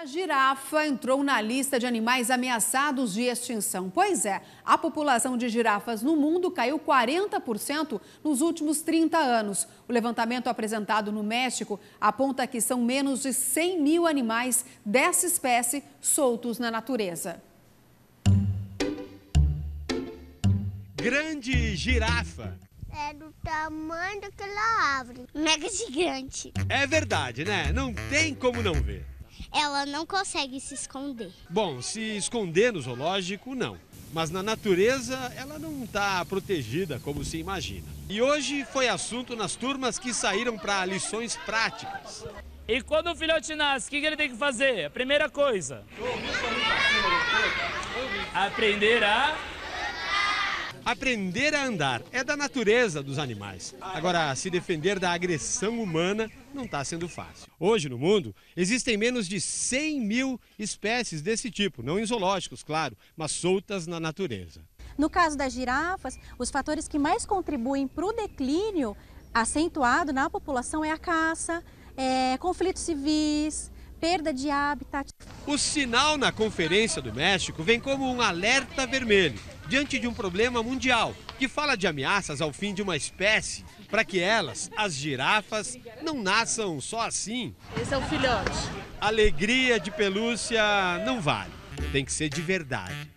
A girafa entrou na lista de animais ameaçados de extinção. Pois é, a população de girafas no mundo caiu 40% nos últimos 30 anos. O levantamento apresentado no México aponta que são menos de 100 mil animais dessa espécie soltos na natureza. Grande girafa. É do tamanho daquela árvore. Mega gigante. É verdade, né? Não tem como não ver ela não consegue se esconder. Bom, se esconder no zoológico, não. Mas na natureza, ela não está protegida como se imagina. E hoje foi assunto nas turmas que saíram para lições práticas. E quando o filhote nasce, o que ele tem que fazer? A primeira coisa. Aprender a Aprender a andar é da natureza dos animais. Agora, se defender da agressão humana não está sendo fácil. Hoje, no mundo, existem menos de 100 mil espécies desse tipo, não em zoológicos, claro, mas soltas na natureza. No caso das girafas, os fatores que mais contribuem para o declínio acentuado na população é a caça, é, conflitos civis, perda de habitat. O sinal na Conferência do México vem como um alerta vermelho diante de um problema mundial que fala de ameaças ao fim de uma espécie para que elas, as girafas, não nasçam só assim. Esse é o filhote. Alegria de pelúcia não vale, tem que ser de verdade.